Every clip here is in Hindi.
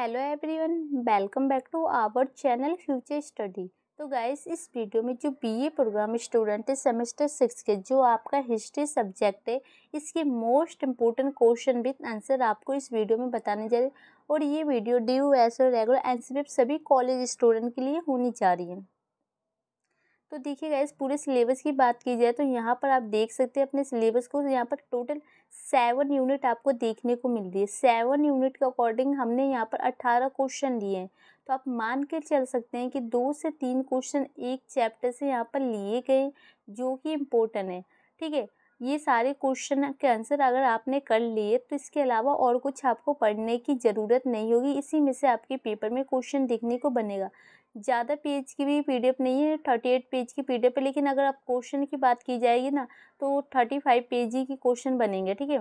hello everyone welcome back to our channel future study तो गाइस इस वीडियो में जो बीए प्रोग्राम स्टूडेंट है सेमेस्टर सिक्स के जो आपका हिस्ट्री सब्जेक्ट है इसके मोस्ट इम्पोर्टेंट क्वेश्चन भी आंसर आपको इस वीडियो में बताने जा रही है और ये वीडियो डी यू एस और रेगुलर एन सभी कॉलेज स्टूडेंट के लिए होनी जा रही है तो देखिए इस पूरे सिलेबस की बात की जाए तो यहाँ पर आप देख सकते हैं अपने सिलेबस को यहाँ पर टोटल सेवन यूनिट आपको देखने को मिल रही है सेवन यूनिट के अकॉर्डिंग हमने यहाँ पर अट्ठारह क्वेश्चन लिए हैं तो आप मान के चल सकते हैं कि दो से तीन क्वेश्चन एक चैप्टर से यहाँ पर लिए गए जो कि इम्पोर्टेंट है ठीक है ये सारे क्वेश्चन के आंसर अगर आपने कर लिए तो इसके अलावा और कुछ आपको पढ़ने की ज़रूरत नहीं होगी इसी में से आपके पेपर में क्वेश्चन देखने को बनेगा ज़्यादा पेज की भी पी नहीं है थर्टी एट पेज की पी है लेकिन अगर आप क्वेश्चन की बात की जाएगी ना तो थर्टी फाइव पेज ही की क्वेश्चन बनेंगे ठीक है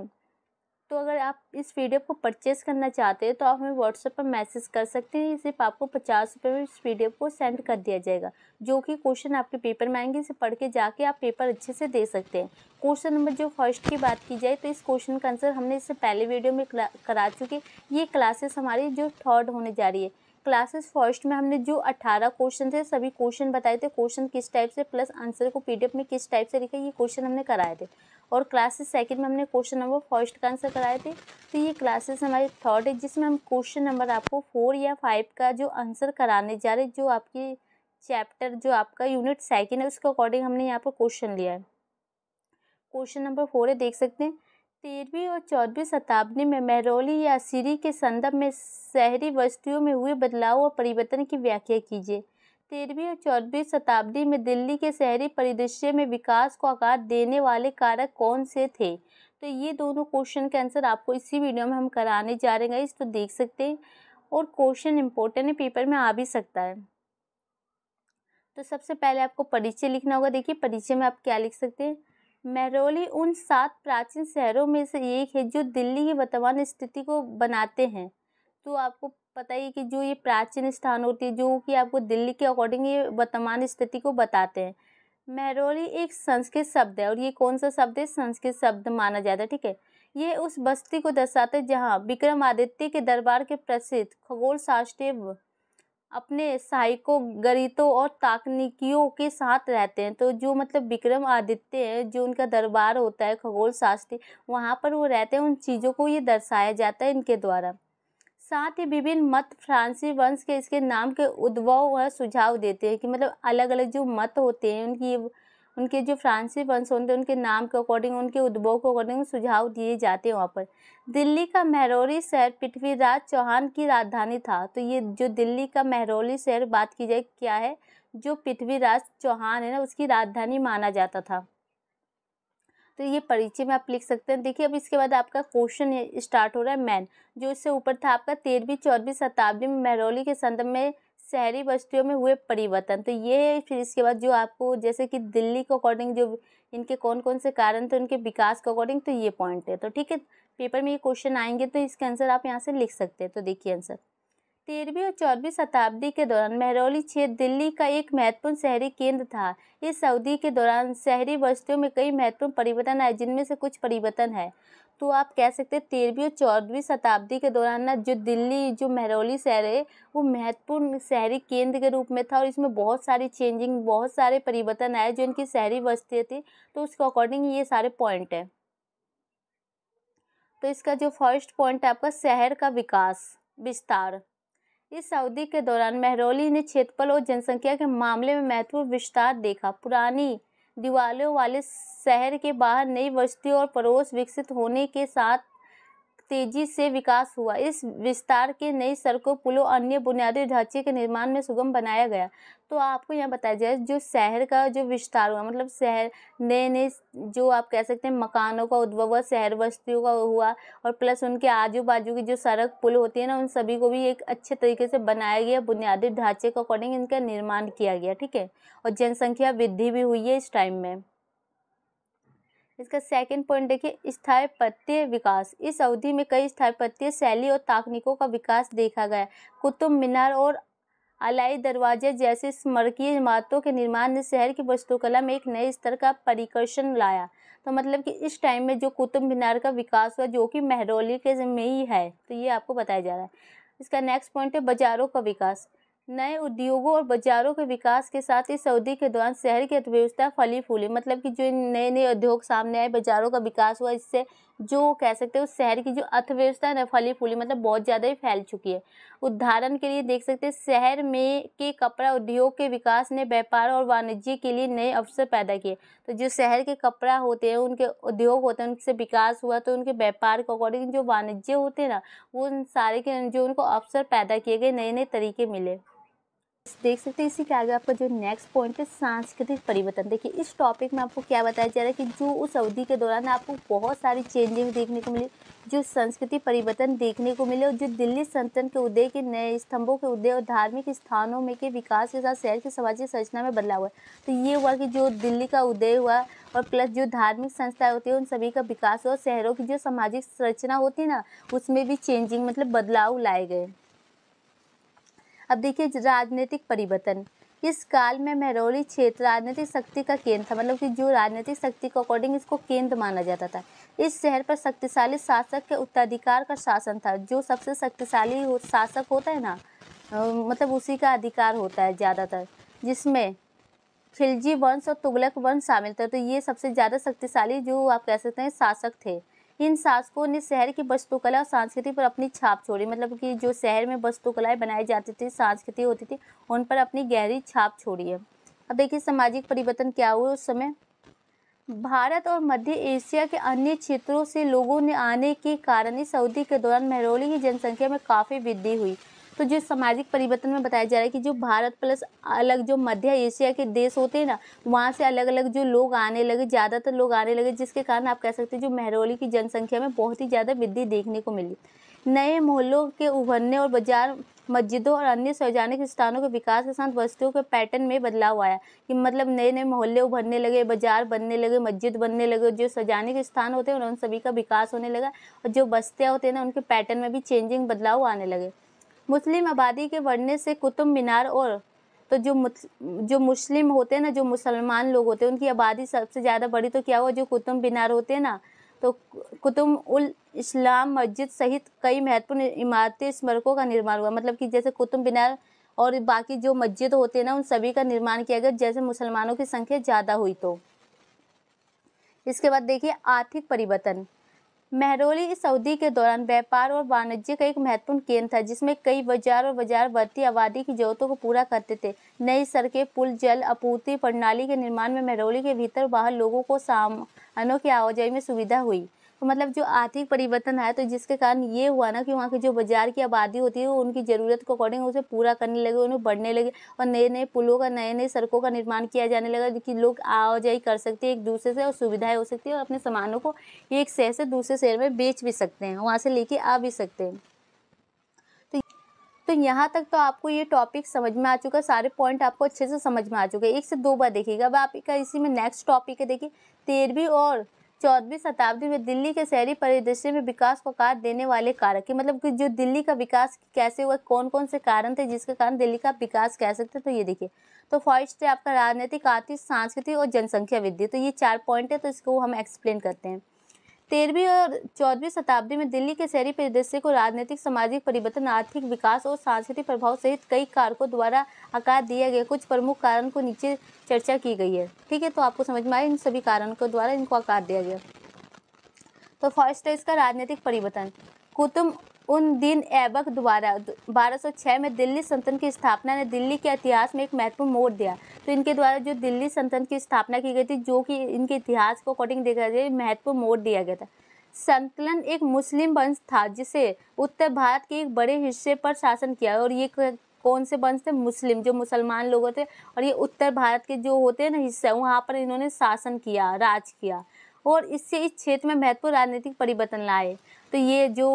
तो अगर आप इस पी को परचेज़ करना चाहते हैं तो आप हमें व्हाट्सएप पर मैसेज कर सकते हैं सिर्फ आपको पचास रुपये में इस पी को सेंड कर दिया जाएगा जो कि क्वेश्चन आपके पेपर में आएंगे इसे पढ़ के जाके आप पेपर अच्छे से दे सकते हैं क्वेश्चन नंबर जो फर्स्ट की बात की जाए तो इस क्वेश्चन का आंसर हमने इससे पहले वीडियो में करा चुके ये क्लासेस हमारी जो थर्ड होने जा रही है क्लासेस फर्स्ट में हमने जो 18 क्वेश्चन थे सभी क्वेश्चन बताए थे क्वेश्चन किस टाइप से प्लस आंसर को पीडीएफ में किस टाइप से लिखा ये क्वेश्चन हमने कराए थे और क्लासेस सेकंड में हमने क्वेश्चन नंबर फर्स्ट का आंसर कराए थे तो ये क्लासेस हमारे थर्ड है जिसमें हम क्वेश्चन नंबर आपको फोर या फाइव का जो आंसर कराने जा रहे जो आपकी चैप्टर जो आपका यूनिट सेकेंड है उसके अकॉर्डिंग हमने यहाँ पर क्वेश्चन लिया है क्वेश्चन नंबर फोर है देख सकते हैं तेरहवीं और चौदहवीं शताब्दी में मेहरौली या सीरी के संदर्भ में शहरी वस्तुओं में हुए बदलाव और परिवर्तन की व्याख्या कीजिए तेरहवीं और चौदहवीं शताब्दी में दिल्ली के शहरी परिदृश्य में विकास को आकार देने वाले कारक कौन से थे तो ये दोनों क्वेश्चन के आंसर आपको इसी वीडियो में हम कराने जा रहे हैं तो देख सकते हैं और क्वेश्चन इम्पोर्टेंट है पेपर में आ भी सकता है तो सबसे पहले आपको परिचय लिखना होगा देखिए परिचय में आप क्या लिख सकते हैं मेहरोली उन सात प्राचीन शहरों में से एक है जो दिल्ली की वर्तमान स्थिति को बनाते हैं तो आपको पता ही कि जो ये प्राचीन स्थान होती है जो कि आपको दिल्ली के अकॉर्डिंग ये वर्तमान स्थिति को बताते हैं मेहरोली एक संस्कृत शब्द है और ये कौन सा शब्द है संस्कृत शब्द माना जाता है ठीक है ये उस बस्ती को दर्शाते हैं जहाँ विक्रमादित्य के दरबार के प्रसिद्ध खगोल शास्त्रीय अपने सहायकों गणितों और ताकनिकियों के साथ रहते हैं तो जो मतलब विक्रम आदित्य है जो उनका दरबार होता है खगोल शास्त्री वहाँ पर वो रहते हैं उन चीज़ों को ये दर्शाया जाता है इनके द्वारा साथ ही विभिन्न मत फ्रांसी वंश के इसके नाम के उद्भव और सुझाव देते हैं कि मतलब अलग अलग जो मत होते हैं उनकी उनके जो फ्रांसी वंश होते उनके नाम के अकॉर्डिंग उनके उद्भव के अकॉर्डिंग सुझाव दिए जाते हैं वहाँ पर दिल्ली का महरौली शहर पृथ्वीराज चौहान की राजधानी था तो ये जो दिल्ली का महरौली शहर बात की जाए क्या है जो पृथ्वीराज चौहान है ना उसकी राजधानी माना जाता था तो ये परिचय में आप लिख सकते हैं देखिए अब इसके बाद आपका क्वेश्चन स्टार्ट हो रहा है मैन जो इससे ऊपर था आपका तेरहवीं चौदहवीं शताब्दी में महरौली के संदर्भ में शहरी बस्तियों में हुए परिवर्तन तो ये फिर इसके बाद जो आपको जैसे कि दिल्ली के अकॉर्डिंग जो इनके कौन कौन से कारण थे उनके विकास के अकॉर्डिंग तो ये पॉइंट है तो ठीक है पेपर में ये क्वेश्चन आएंगे तो इसके आंसर आप यहाँ से लिख सकते हैं तो देखिए आंसर तेरहवीं और चौदहवीं शताब्दी के दौरान महरौली क्षेत्र दिल्ली का एक महत्वपूर्ण शहरी केंद्र था इस अवधि के दौरान शहरी बस्तियों में कई महत्वपूर्ण परिवर्तन आए जिनमें से कुछ परिवर्तन है तो आप कह सकते हैं तेरहवीं और चौदहवीं शताब्दी के दौरान ना जो दिल्ली जो महरौली शहर है वो महत्वपूर्ण शहरी केंद्र के रूप में था और इसमें बहुत सारी चेंजिंग बहुत सारे परिवर्तन आए जो इनकी शहरी वस्ती थी तो उसके अकॉर्डिंग ये सारे पॉइंट है तो इसका जो फर्स्ट पॉइंट है आपका शहर का विकास विस्तार इस अवधि के दौरान महरौली ने क्षेत्रफल और जनसंख्या के मामले में महत्वपूर्ण विस्तार देखा पुरानी दिवालों वाले शहर के बाहर नई बस्ती और पड़ोस विकसित होने के साथ तेजी से विकास हुआ इस विस्तार के नई सड़कों पुलों अन्य बुनियादी ढांचे के निर्माण में सुगम बनाया गया तो आपको यहाँ बताया जाए जो शहर का जो विस्तार हुआ मतलब शहर नए नए जो आप कह सकते हैं मकानों का उद्भव हुआ शहर बस्तियों का हुआ और प्लस उनके आजू बाजू की जो सड़क पुल होती है ना उन सभी को भी एक अच्छे तरीके से बनाया गया बुनियादी ढांचे के अकॉर्डिंग इनका निर्माण किया गया ठीक है और जनसंख्या वृद्धि भी हुई है इस टाइम में इसका सेकंड पॉइंट देखिए स्थायपत्य विकास इस अवधि में कई स्थापत्य शैली और तकनीकों का विकास देखा गया कुतुब मीनार और अलाई दरवाजे जैसे स्मरकीय इमारतों के निर्माण ने शहर की वस्तुकला में एक नए स्तर का परिकर्षण लाया तो मतलब कि इस टाइम में जो कुतुब मीनार का विकास हुआ जो कि महरौली के में ही है तो ये आपको बताया जा रहा है इसका नेक्स्ट पॉइंट है बाजारों का विकास नए उद्योगों और बाजारों के विकास के साथ ही सऊदी के दौरान शहर की अर्थव्यवस्था फली फूली मतलब कि जो नए नए उद्योग सामने आए बाजारों का विकास हुआ इससे जो कह सकते हैं उस शहर की जो अर्थव्यवस्था है ना फली फूली मतलब बहुत ज़्यादा ही फैल चुकी है उदाहरण के लिए देख सकते हैं शहर में के कपड़ा उद्योग के विकास ने व्यापार और वाणिज्य के लिए नए अवसर पैदा किए तो जो शहर के कपड़ा होते हैं उनके उद्योग होते हैं उनसे विकास हुआ तो उनके व्यापार के अकॉर्डिंग जो वाणिज्य होते हैं ना वो उन सारे के जो उनको अवसर पैदा किए गए नए नए तरीके मिले देख सकते हैं इसी के आगे आपका जो नेक्स्ट पॉइंट है सांस्कृतिक परिवर्तन देखिए इस टॉपिक में आपको क्या बताया जा रहा है कि जो उस अवधि के दौरान आपको बहुत सारी चेंजेस देखने को मिली जो संस्कृति परिवर्तन देखने को मिले और जो दिल्ली संतन के उदय के नए स्तंभों के उदय और धार्मिक स्थानों में के विकास के साथ शहर की सामाजिक संरचना में बदलाव हुआ तो ये हुआ कि जो दिल्ली का उदय हुआ और प्लस जो धार्मिक संस्थाएं होती है उन सभी का विकास हुआ शहरों की जो सामाजिक संरचना होती है ना उसमें भी चेंजिंग मतलब बदलाव लाए गए अब देखिए राजनीतिक परिवर्तन इस काल में महरौली क्षेत्र राजनीतिक शक्ति का केंद्र था मतलब कि जो राजनीतिक शक्ति के अकॉर्डिंग इसको केंद्र माना जाता था इस शहर पर शक्तिशाली शासक के उत्तराधिकार का शासन था जो सबसे शक्तिशाली हो, शासक होता है ना मतलब उसी का अधिकार होता है ज़्यादातर जिसमें खिलजी वंश और तुगलक वंश शामिल थे तो ये सबसे ज़्यादा शक्तिशाली जो आप कह सकते हैं शासक थे इन शासकों ने शहर की वस्तुकला और संस्कृति पर अपनी छाप छोड़ी मतलब कि जो शहर में वस्तुकलाएँ बनाई जाती थी संस्कृति होती थी उन पर अपनी गहरी छाप छोड़ी है अब देखिए सामाजिक परिवर्तन क्या हुए उस समय भारत और मध्य एशिया के अन्य क्षेत्रों से लोगों ने आने के कारण ही सऊदी के दौरान महरौली की जनसंख्या में काफ़ी वृद्धि हुई तो जो सामाजिक परिवर्तन में बताया जा रहा है कि जो भारत प्लस अलग जो मध्य एशिया के देश होते हैं ना वहाँ से अलग अलग जो लोग आने लगे ज़्यादातर लोग आने लगे जिसके कारण आप कह सकते हैं जो महरौली की जनसंख्या में बहुत ही ज़्यादा वृद्धि देखने को मिली नए मोहल्लों के उभरने और बाजार मस्जिदों और अन्य सार्वजनिक स्थानों के विकास के साथ वस्तुओं के पैटर्न में बदलाव आया कि मतलब नए नए मोहल्ले उभरने लगे बाजार बनने लगे मस्जिद बनने लगे जो सार्वजनिक स्थान होते हैं उन सभी का विकास होने लगा और जो बस्तियाँ होते हैं ना उनके पैटर्न में भी चेंजिंग बदलाव आने लगे मुस्लिम आबादी के बढ़ने से कुतुब मीनार और तो जो जो मुस्लिम होते हैं ना जो मुसलमान लोग होते हैं उनकी आबादी सबसे ज़्यादा बड़ी तो क्या हुआ जो कुतुब मीनार होते हैं ना तो कुतुब उल इस्लाम मस्जिद सहित कई महत्वपूर्ण इमारती स्मारकों का निर्माण हुआ मतलब कि जैसे कुतुब मीनार और बाकी जो मस्जिद होते हैं ना उन सभी का निर्माण किया गया जैसे मुसलमानों की संख्या ज़्यादा हुई तो इसके बाद देखिए आर्थिक परिवर्तन महरौली इस अवधि के दौरान व्यापार और वाणिज्य का एक महत्वपूर्ण केंद्र था जिसमें कई बाजार और बाजार बढ़ती आबादी की जरूरतों को पूरा करते थे नई सड़कें पुल जल आपूर्ति प्रणाली के निर्माण में महरोली के भीतर बाहर लोगों को सामानों की आवाजाही में सुविधा हुई मतलब जो आर्थिक परिवर्तन आया तो जिसके कारण ये हुआ ना कि वहाँ की जो बाजार की आबादी होती है वो उनकी ज़रूरत के अकॉर्डिंग उसे पूरा करने लगे उन्हें बढ़ने लगे और नए नए पुलों का नए नए सड़कों का निर्माण किया जाने लगा कि लोग आवाजाही कर सकते हैं एक दूसरे से और सुविधाएँ हो सकती है और अपने सामानों को एक शहर से दूसरे शहर में बेच भी सकते हैं वहाँ से लेके आ भी सकते हैं तो, तो यहाँ तक तो आपको ये टॉपिक समझ में आ चुका है सारे पॉइंट आपको अच्छे से समझ में आ चुके हैं एक से दो बार देखिएगा अब आपका इसी में नेक्स्ट टॉपिक है देखिए तेरहवीं और चौदहवीं शताब्दी में दिल्ली के शहरी परिदृश्य में विकास को कार देने वाले कारक की मतलब कि जो दिल्ली का विकास कैसे हुआ कौन कौन से कारण थे जिसके कारण दिल्ली का विकास कह सकते तो ये देखिए तो फर्स्ट है आपका राजनीतिक आर्थिक सांस्कृतिक और जनसंख्या वृद्धि तो ये चार पॉइंट है तो इसको हम एक्सप्लेन करते हैं तेरहवीं और चौदहवीं शताब्दी में दिल्ली के शहरी परिदृश्य को राजनीतिक सामाजिक परिवर्तन आर्थिक विकास और सांस्कृतिक प्रभाव सहित कई कारकों द्वारा आकार दिया गया कुछ प्रमुख कारण को नीचे चर्चा की गई है ठीक है तो आपको समझ में आए इन सभी कारणों द्वारा इनको आकार दिया गया तो फर्स्ट है इसका राजनीतिक परिवर्तन कुतुब उन दिन ऐबक द्वारा 1206 में दिल्ली संतन की स्थापना ने दिल्ली के इतिहास में एक महत्वपूर्ण मोड़ दिया तो इनके द्वारा जो दिल्ली संतन की स्थापना की गई थी जो कि इनके इतिहास को अकॉर्डिंग देखा जाए महत्वपूर्ण मोड़ दिया गया था संतलन एक मुस्लिम वंश था जिसे उत्तर भारत के एक बड़े हिस्से पर शासन किया और ये कौन से वंश थे मुस्लिम जो मुसलमान लोग होते और ये उत्तर भारत के जो होते हैं ना हिस्सा वहाँ पर इन्होंने शासन किया राज किया और इससे इस क्षेत्र में महत्वपूर्ण राजनीतिक परिवर्तन लाए तो ये जो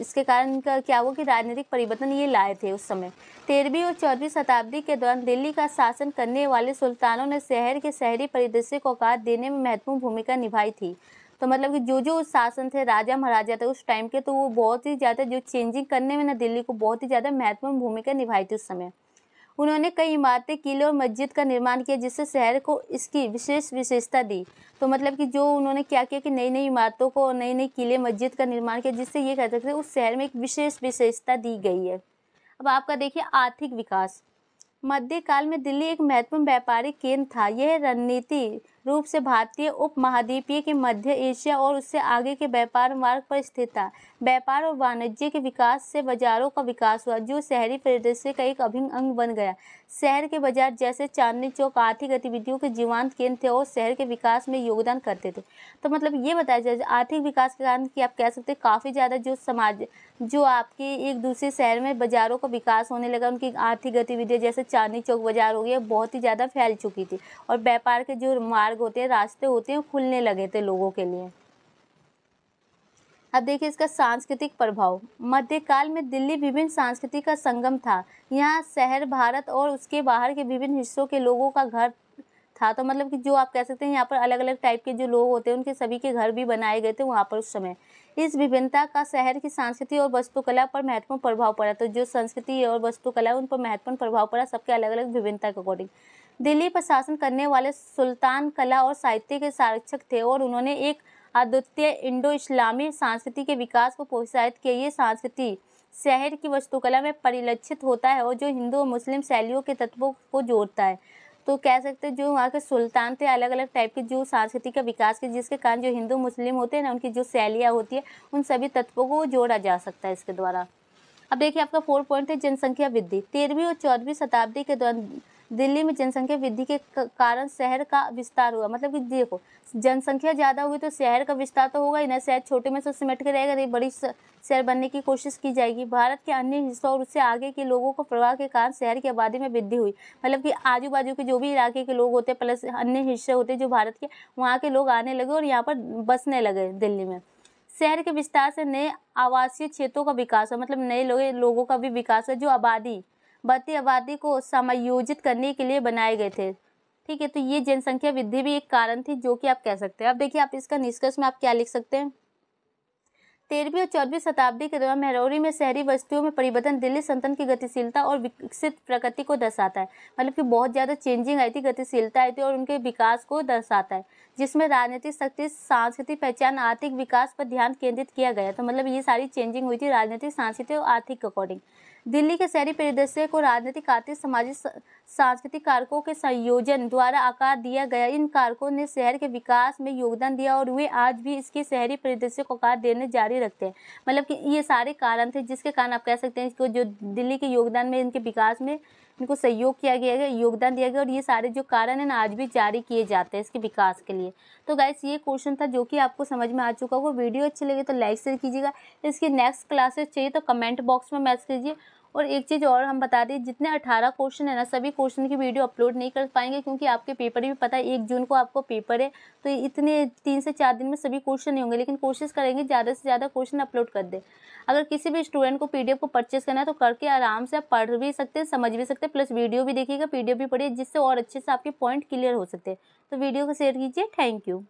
इसके कारण का क्या हुआ कि राजनीतिक परिवर्तन ये लाए थे उस समय तेरहवीं और चौदहवीं शताब्दी के दौरान दिल्ली का शासन करने वाले सुल्तानों ने शहर के शहरी परिदृश्य को आकार देने में महत्वपूर्ण भूमिका निभाई थी तो मतलब कि जो जो शासन थे राजा महाराजा थे उस टाइम के तो वो बहुत ही ज़्यादा जो चेंजिंग करने में ना दिल्ली को बहुत ही ज़्यादा महत्वपूर्ण भूमिका निभाई थी उस समय उन्होंने कई इमारतें किले और मस्जिद का निर्माण किया जिससे शहर को इसकी विशेष विशेषता दी तो मतलब कि जो उन्होंने क्या किया कि नई नई इमारतों को और नई नई किले मस्जिद का निर्माण किया जिससे ये कह सकते उस शहर में एक विशेष विशेषता दी गई है अब आपका देखिए आर्थिक विकास मध्यकाल में दिल्ली एक महत्वपूर्ण व्यापारिक केंद्र था यह रणनीति रूप से भारतीय उपमहाद्वीपीय के मध्य एशिया और उससे आगे के व्यापार मार्ग पर स्थित था व्यापार और वाणिज्य के विकास से बाजारों का विकास हुआ जो शहरी परिदृश्य का एक अभिन्न अंग बन गया शहर के बाजार जैसे चांदनी चौक आर्थिक गतिविधियों के जीवांत केंद्र थे और शहर के विकास में योगदान करते थे तो मतलब ये बताया जाए आर्थिक विकास के कारण कि आप कह सकते हैं काफ़ी ज़्यादा जो समाज जो आपके एक दूसरे शहर में बाजारों का विकास होने लगा उनकी आर्थिक गतिविधियाँ जैसे चांदनी चौक बाजार हो गया बहुत ही ज़्यादा फैल चुकी थी और व्यापार के जो मार्ग मार्ग होते हैं रास्ते होते हैं खुलने लगे थे लोगों के लिए अब देखिए इसका सांस्कृतिक प्रभाव मध्यकाल में दिल्ली विभिन्न सांस्कृतिक का संगम था यहाँ शहर भारत और उसके बाहर के विभिन्न हिस्सों के लोगों का घर था तो मतलब कि जो आप कह सकते हैं यहाँ पर अलग अलग टाइप के जो लोग होते हैं उनके सभी के घर भी बनाए गए थे वहाँ पर उस समय इस विभिन्नता का शहर की संस्कृति और वस्तुकला पर महत्वपूर्ण प्रभाव पड़ा तो जो संस्कृति और वस्तुकला है उन पर महत्वपूर्ण प्रभाव पड़ा सबके अलग अलग विभिन्नता के अकॉर्डिंग दिल्ली पर शासन करने वाले सुल्तान कला और साहित्य के संरक्षक थे और उन्होंने एक अद्वितीय इंडो इस्लामी संस्कृति के विकास को प्रोत्साहित किया ये संस्कृति शहर की वस्तुकला में परिलक्षित होता है और जो हिंदू और मुस्लिम शैलियों के तत्वों को जोड़ता है तो कह सकते हैं जो वहाँ के सुल्तान थे अलग अलग टाइप के जो सांस्कृतिक का विकास के जिसके कारण जो हिंदू मुस्लिम होते हैं ना उनकी जो शैलियाँ होती है उन सभी तत्वों को जोड़ा जा सकता है इसके द्वारा अब देखिए आपका फोर पॉइंट है जनसंख्या वृद्धि तेरहवीं और चौदहवीं शताब्दी के दौरान दिल्ली में जनसंख्या वृद्धि के कारण शहर का विस्तार हुआ मतलब कि देखो जनसंख्या ज़्यादा हुई तो शहर का विस्तार तो होगा ही ना शहर छोटे में से सिमट के रहेगा नहीं तो बड़ी शहर बनने की कोशिश की जाएगी भारत के अन्य हिस्सों और उससे आगे के लोगों को प्रवाह के कारण शहर की आबादी में वृद्धि हुई मतलब कि आजू बाजू के जो भी इलाके के लोग होते प्लस अन्य हिस्से होते जो भारत के वहाँ के लोग आने लगे और यहाँ पर बसने लगे दिल्ली में शहर के विस्तार से नए आवासीय क्षेत्रों का विकास है मतलब नए लोगों का भी विकास है जो आबादी बढ़ती आबादी को समायोजित करने के लिए बनाए गए थे ठीक है तो ये जनसंख्या वृद्धि भी एक कारण थी जो कि आप कह सकते हैं अब देखिए आप इसका निष्कर्ष में आप क्या लिख सकते हैं तेरहवीं और चौदहवीं शताब्दी के दौरान महरौरी में शहरी वस्तुओं में परिवर्तन दिल्ली संतन की गतिशीलता और विकसित प्रकृति को दर्शाता है मतलब कि बहुत ज़्यादा चेंजिंग आई थी गतिशीलता आई थी और उनके विकास को दर्शाता है जिसमें राजनीतिक शक्ति सांस्कृतिक पहचान आर्थिक विकास पर ध्यान केंद्रित किया गया तो मतलब ये सारी चेंजिंग हुई थी राजनीतिक सांस्कृतिक और आर्थिक अकॉर्डिंग दिल्ली के शहरी परिदृश्य को राजनीतिक आर्थिक सामाजिक सांस्कृतिक कारकों के संयोजन द्वारा आकार दिया गया इन कारकों ने शहर के विकास में योगदान दिया और वे आज भी इसके शहरी परिदृश्य को आकार देने जारी रखते हैं मतलब कि ये सारे कारण थे जिसके कारण आप कह सकते हैं इसको जो दिल्ली के योगदान में इनके विकास में इनको सहयोग किया गया है योगदान दिया गया और ये सारे जो कारण है ना आज भी जारी किए जाते हैं इसके विकास के लिए तो गाइस ये क्वेश्चन था जो कि आपको समझ में आ चुका होगा वीडियो अच्छी लगे तो लाइक शेयर कीजिएगा इसकी नेक्स्ट क्लासेस चाहिए तो कमेंट बॉक्स में मैसेज कीजिए और एक चीज़ और हम बता दें जितने अठारह क्वेश्चन है ना सभी क्वेश्चन की वीडियो अपलोड नहीं कर पाएंगे क्योंकि आपके पेपर भी पता है एक जून को आपको पेपर है तो इतने तीन से चार दिन में सभी क्वेश्चन नहीं होंगे लेकिन कोशिश करेंगे ज़्यादा से ज़्यादा क्वेश्चन अपलोड कर दें अगर किसी भी स्टूडेंट को पी को परचेस करना है तो करके आराम से आप पढ़ भी सकते हैं समझ भी सकते हैं प्लस वीडियो भी देखिएगा पी भी पढ़िए जिससे और अच्छे से आपके पॉइंट क्लियर हो सकते हैं तो वीडियो को शेयर कीजिए थैंक यू